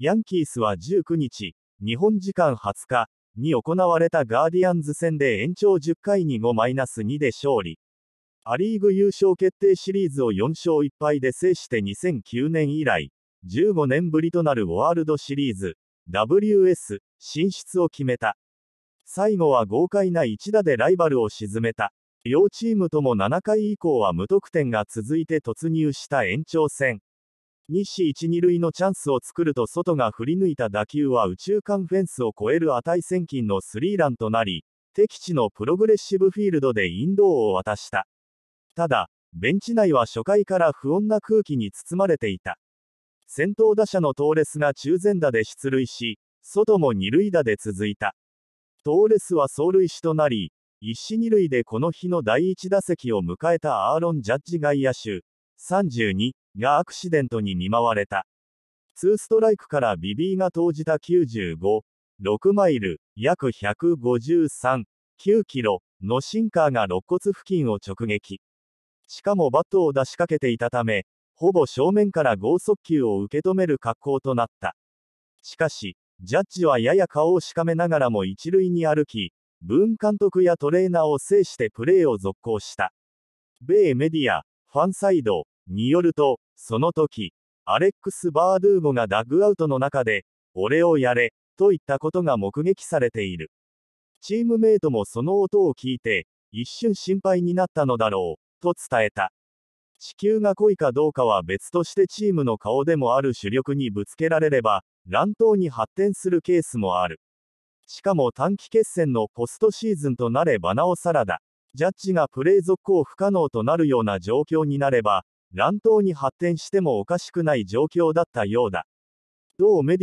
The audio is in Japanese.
ヤンキースは19日、日本時間20日に行われたガーディアンズ戦で延長10回に5-2で勝利。ア・リーグ優勝決定シリーズを4勝1敗で制して2009年以来、15年ぶりとなるワールドシリーズ、WS、進出を決めた。最後は豪快な一打でライバルを沈めた。両チームとも7回以降は無得点が続いて突入した延長戦。日誌一・二塁のチャンスを作ると外が振り抜いた打球は右中間フェンスを越える値千金のスリーランとなり、敵地のプログレッシブフィールドで引導を渡した。ただ、ベンチ内は初回から不穏な空気に包まれていた。先頭打者のトーレスが中前打で出塁し、外も二塁打で続いた。トーレスは走塁手となり、一死二塁でこの日の第1打席を迎えたアーロン・ジャッジ外野手、32がアクシデントに見舞われた。ツーストライクからビビーが投じた95、6マイル、約153、9キロのシンカーが肋骨付近を直撃。しかもバットを出しかけていたため、ほぼ正面から剛速球を受け止める格好となった。しかし、ジャッジはやや顔をしかめながらも一塁に歩き、ブーン監督やトレーナーを制してプレーを続行した。米メディア、ファンサイドによると、その時、アレックス・バードゥーゴがダグアウトの中で、俺をやれ、といったことが目撃されている。チームメイトもその音を聞いて、一瞬心配になったのだろう、と伝えた。地球が濃いかどうかは別としてチームの顔でもある主力にぶつけられれば、乱闘に発展するケースもある。しかも短期決戦のポストシーズンとなればなおさらだ。ジャッジがプレー続行不可能となるような状況になれば、乱闘に発展してもおかしくない状況だったようだ。同メディ